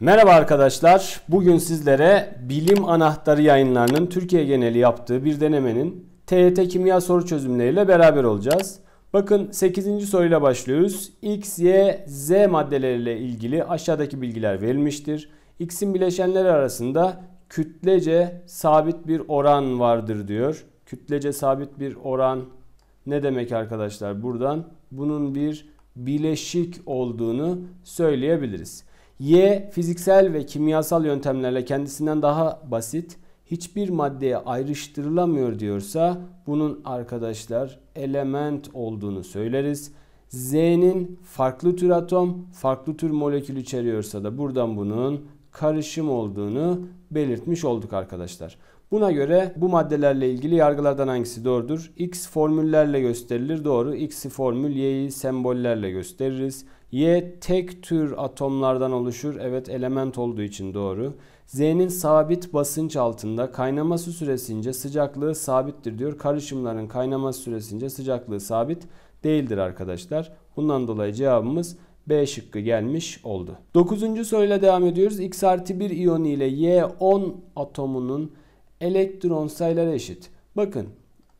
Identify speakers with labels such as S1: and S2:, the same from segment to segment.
S1: Merhaba arkadaşlar. Bugün sizlere Bilim Anahtarı yayınlarının Türkiye geneli yaptığı bir denemenin TYT kimya soru çözümleriyle beraber olacağız. Bakın 8. soruyla başlıyoruz. X, Y, Z maddeleriyle ilgili aşağıdaki bilgiler verilmiştir. X'in bileşenleri arasında kütlece sabit bir oran vardır diyor. Kütlece sabit bir oran ne demek arkadaşlar buradan? Bunun bir bileşik olduğunu söyleyebiliriz. Y fiziksel ve kimyasal yöntemlerle kendisinden daha basit hiçbir maddeye ayrıştırılamıyor diyorsa bunun arkadaşlar element olduğunu söyleriz. Z'nin farklı tür atom, farklı tür molekül içeriyorsa da buradan bunun karışım olduğunu belirtmiş olduk arkadaşlar. Buna göre bu maddelerle ilgili yargılardan hangisi doğrudur? X formüllerle gösterilir. Doğru. X formül, Y'yi sembollerle gösteririz. Y tek tür atomlardan oluşur. Evet element olduğu için doğru. Z'nin sabit basınç altında kaynaması süresince sıcaklığı sabittir diyor. Karışımların kaynama süresince sıcaklığı sabit değildir arkadaşlar. Bundan dolayı cevabımız B şıkkı gelmiş oldu. Dokuzuncu soruyla devam ediyoruz. X artı 1 iyonu ile Y10 atomunun elektron sayıları eşit. Bakın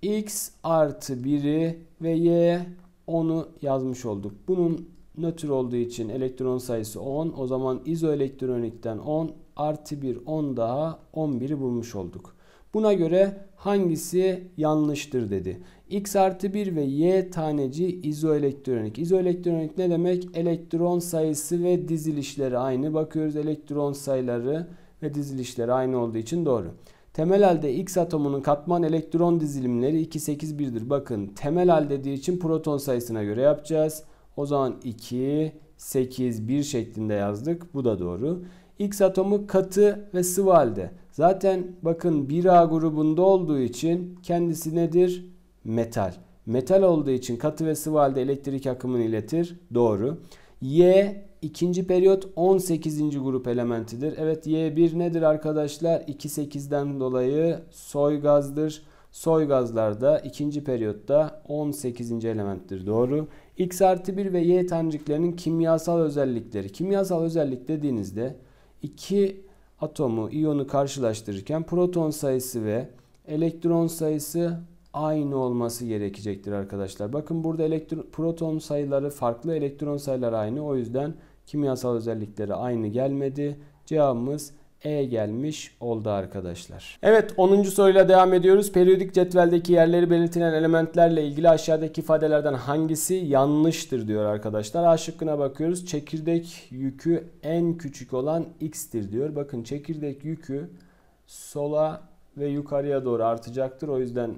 S1: X artı 1'i ve Y10'u yazmış olduk. Bunun nötr olduğu için elektron sayısı 10. O zaman izoelektronikten 10 artı 1, 10 daha 11'i bulmuş olduk. Buna göre hangisi yanlıştır dedi. X artı 1 ve Y taneci izoelektronik. İzoelektronik ne demek? Elektron sayısı ve dizilişleri aynı. Bakıyoruz elektron sayıları ve dizilişleri aynı olduğu için doğru. Temel halde X atomunun katman elektron dizilimleri 2, 8, 1'dir. Bakın temel hal dediği için proton sayısına göre yapacağız. O zaman 2, 8, 1 şeklinde yazdık. Bu da doğru. X atomu katı ve sıvı halde. Zaten bakın 1A grubunda olduğu için kendisi nedir? Metal. Metal olduğu için katı ve sıvı halde elektrik akımını iletir. Doğru. Y ikinci periyot 18. grup elementidir. Evet Y1 nedir arkadaşlar? 2, 2.8'den dolayı soy gazdır. Soy gazlarda ikinci periyotta 18. elementtir. Doğru. X artı 1 ve Y taneciklerinin kimyasal özellikleri. Kimyasal özellik dediğinizde iki atomu, iyonu karşılaştırırken proton sayısı ve elektron sayısı aynı olması gerekecektir arkadaşlar. Bakın burada elektron, proton sayıları farklı, elektron sayıları aynı. O yüzden kimyasal özellikleri aynı gelmedi. Cevabımız e gelmiş oldu arkadaşlar. Evet 10. soruyla devam ediyoruz. Periyodik cetveldeki yerleri belirtilen elementlerle ilgili aşağıdaki ifadelerden hangisi yanlıştır diyor arkadaşlar. A şıkkına bakıyoruz. Çekirdek yükü en küçük olan x'tir diyor. Bakın çekirdek yükü sola ve yukarıya doğru artacaktır. O yüzden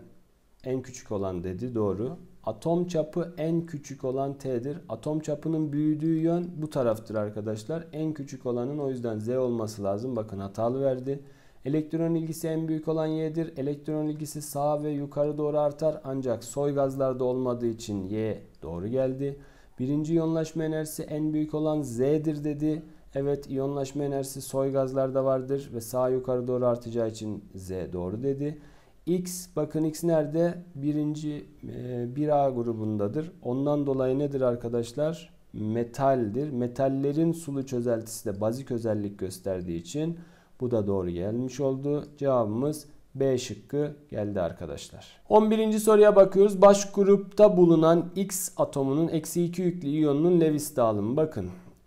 S1: en küçük olan dedi doğru. Atom çapı en küçük olan T'dir. Atom çapının büyüdüğü yön bu taraftır arkadaşlar. En küçük olanın o yüzden Z olması lazım. Bakın hatalı verdi. Elektron ilgisi en büyük olan Y'dir. Elektron ilgisi sağa ve yukarı doğru artar. Ancak soy gazlarda olmadığı için Y doğru geldi. Birinci iyonlaşma enerjisi en büyük olan Z'dir dedi. Evet iyonlaşma enerjisi soy gazlarda vardır ve sağa yukarı doğru artacağı için Z doğru dedi. X bakın X nerede? Birinci e, 1A grubundadır. Ondan dolayı nedir arkadaşlar? Metaldir. Metallerin sulu çözeltisi de bazik özellik gösterdiği için bu da doğru gelmiş oldu. Cevabımız B şıkkı geldi arkadaşlar. 11. soruya bakıyoruz. Baş grupta bulunan X atomunun eksi 2 yüklü iyonunun Lewis dağılımı. Bakın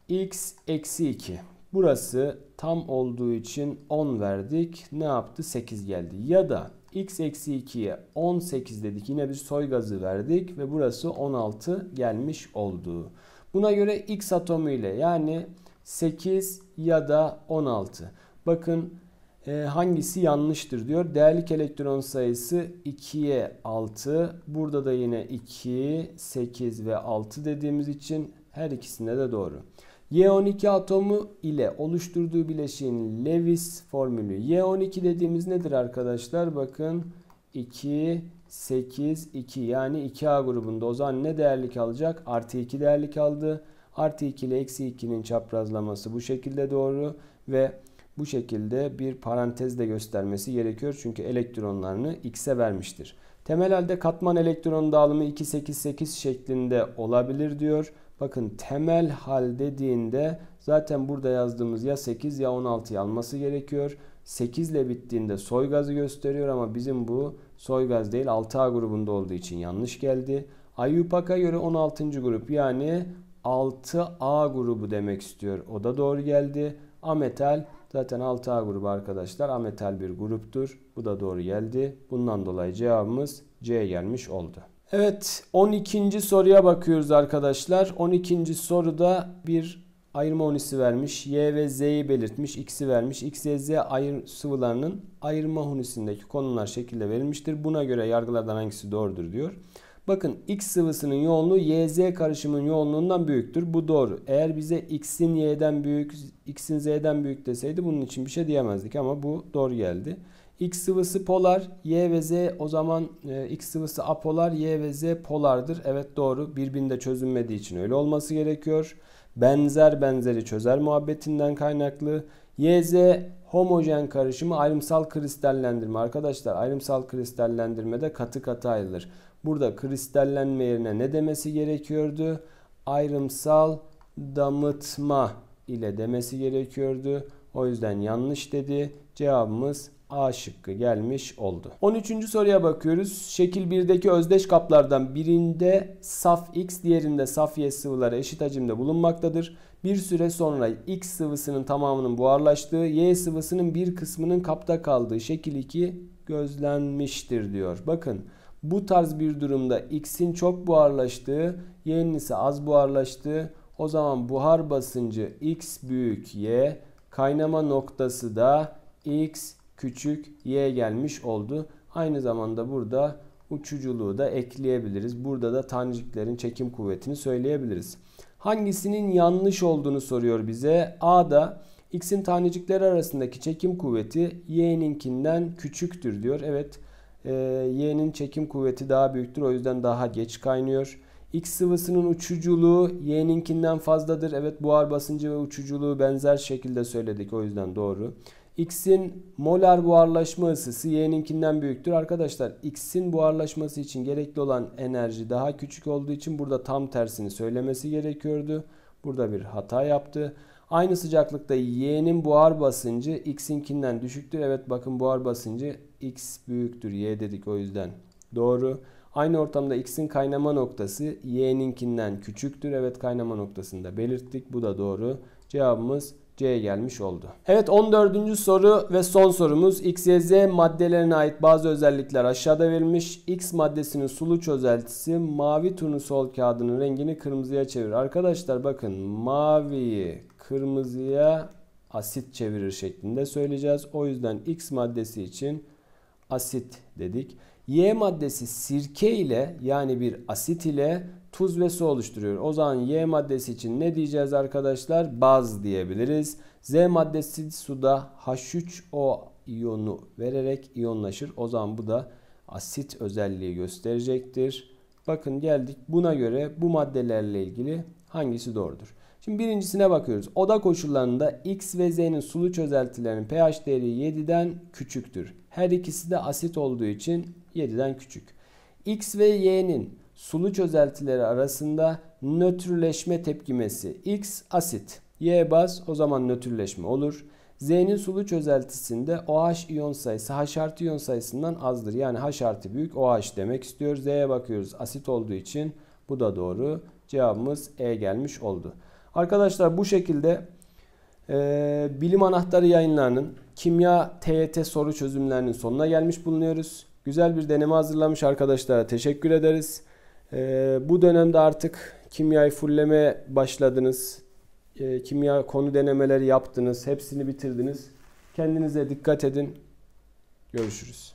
S1: X eksi 2. Burası tam olduğu için 10 verdik. Ne yaptı? 8 geldi. Ya da x eksi 2'ye 18 dedik. Yine bir soy gazı verdik ve burası 16 gelmiş oldu. Buna göre x atomu ile yani 8 ya da 16. Bakın e, hangisi yanlıştır diyor. Değerlik elektron sayısı 2'ye 6. Burada da yine 2, 8 ve 6 dediğimiz için her ikisinde de doğru. Y12 atomu ile oluşturduğu bileşiğin Lewis formülü. Y12 dediğimiz nedir arkadaşlar? Bakın 2, 8, 2 yani 2A grubunda. O zaman ne değerlik alacak? Artı 2 değerlik aldı. Artı 2 ile eksi 2'nin çaprazlaması bu şekilde doğru ve bu şekilde bir parantez de göstermesi gerekiyor. Çünkü elektronlarını x'e vermiştir. Temel halde katman elektron dağılımı 288 şeklinde olabilir diyor. Bakın temel hal dediğinde zaten burada yazdığımız ya 8 ya 16'yı alması gerekiyor. 8 ile bittiğinde soy gazı gösteriyor ama bizim bu soy gaz değil 6A grubunda olduğu için yanlış geldi. IUPAC'a göre 16. grup yani 6A grubu demek istiyor. O da doğru geldi. Ametal zaten 6A grubu arkadaşlar. Ametal bir gruptur. Bu da doğru geldi. Bundan dolayı cevabımız C gelmiş oldu. Evet 12. soruya bakıyoruz arkadaşlar. 12. soruda bir ayırma unisi vermiş. Y ve Z'yi belirtmiş. X'i vermiş. X, Y, Z ayır sıvılarının ayırma unisindeki konumlar şekilde verilmiştir. Buna göre yargılardan hangisi doğrudur diyor. Bakın X sıvısının yoğunluğu YZ karışımın yoğunluğundan büyüktür. Bu doğru. Eğer bize X'in Y'den büyük, X'in Z'den büyük deseydi bunun için bir şey diyemezdik ama bu doğru geldi. X sıvısı polar, Y ve Z o zaman e, X sıvısı apolar, Y ve Z polardır. Evet doğru. Birbirinde çözünmediği için öyle olması gerekiyor. Benzer benzeri çözer muhabbetinden kaynaklı. YZ homojen karışımı ayrımsal kristallendirme. Arkadaşlar ayrımsal kristallendirmede katı katı ayrılır. Burada kristallenme yerine ne demesi gerekiyordu? Ayrımsal damıtma ile demesi gerekiyordu. O yüzden yanlış dedi. Cevabımız A şıkkı gelmiş oldu. 13. soruya bakıyoruz. Şekil 1'deki özdeş kaplardan birinde saf X diğerinde saf Y sıvıları eşit hacimde bulunmaktadır. Bir süre sonra X sıvısının tamamının buharlaştığı, Y sıvısının bir kısmının kapta kaldığı şekil 2 gözlenmiştir diyor. Bakın bu tarz bir durumda X'in çok buharlaştığı, Y'nin ise az buharlaştığı o zaman buhar basıncı X büyük Y, kaynama noktası da X küçük y gelmiş oldu. Aynı zamanda burada uçuculuğu da ekleyebiliriz. Burada da taneciklerin çekim kuvvetini söyleyebiliriz. Hangisinin yanlış olduğunu soruyor bize. A'da x'in tanecikleri arasındaki çekim kuvveti y'ninkinden küçüktür diyor. Evet e, y'nin çekim kuvveti daha büyüktür o yüzden daha geç kaynıyor. X sıvısının uçuculuğu y'ninkinden fazladır. Evet buhar basıncı ve uçuculuğu benzer şekilde söyledik o yüzden doğru. X'in molar buharlaşma ısısı Y'ninkinden büyüktür. Arkadaşlar X'in buharlaşması için gerekli olan enerji daha küçük olduğu için burada tam tersini söylemesi gerekiyordu. Burada bir hata yaptı. Aynı sıcaklıkta Y'nin buhar basıncı X'inkinden düşüktür. Evet bakın buhar basıncı X büyüktür. Y dedik o yüzden. Doğru. Aynı ortamda X'in kaynama noktası Y'ninkinden küçüktür. Evet kaynama noktasında belirttik. Bu da doğru. Cevabımız C'ye gelmiş oldu. Evet 14. soru ve son sorumuz X, Y, Z maddelerine ait bazı özellikler aşağıda verilmiş. X maddesinin sulu çözeltisi mavi sol kağıdının rengini kırmızıya çevir. Arkadaşlar bakın maviyi kırmızıya asit çevirir şeklinde söyleyeceğiz. O yüzden X maddesi için asit dedik. Y maddesi sirke ile yani bir asit ile tuz ve su oluşturuyor. O zaman Y maddesi için ne diyeceğiz arkadaşlar? Baz diyebiliriz. Z maddesi suda H3O iyonu vererek iyonlaşır. O zaman bu da asit özelliği gösterecektir. Bakın geldik buna göre bu maddelerle ilgili hangisi doğrudur? Şimdi birincisine bakıyoruz. Oda koşullarında X ve Z'nin sulu çözeltilerinin pH değeri 7'den küçüktür. Her ikisi de asit olduğu için 7'den küçük. X ve Y'nin sulu çözeltileri arasında nötrleşme tepkimesi. X asit, Y baz o zaman nötrleşme olur. Z'nin sulu çözeltisinde OH iyon sayısı H artı iyon sayısından azdır. Yani H artı büyük OH demek istiyoruz. Z'ye bakıyoruz asit olduğu için bu da doğru. Cevabımız E gelmiş oldu. Arkadaşlar bu şekilde e, bilim anahtarı yayınlarının kimya TYT soru çözümlerinin sonuna gelmiş bulunuyoruz. Güzel bir deneme hazırlamış arkadaşlara teşekkür ederiz. Ee, bu dönemde artık kimyayı fulleme başladınız. Ee, kimya konu denemeleri yaptınız. Hepsini bitirdiniz. Kendinize dikkat edin. Görüşürüz.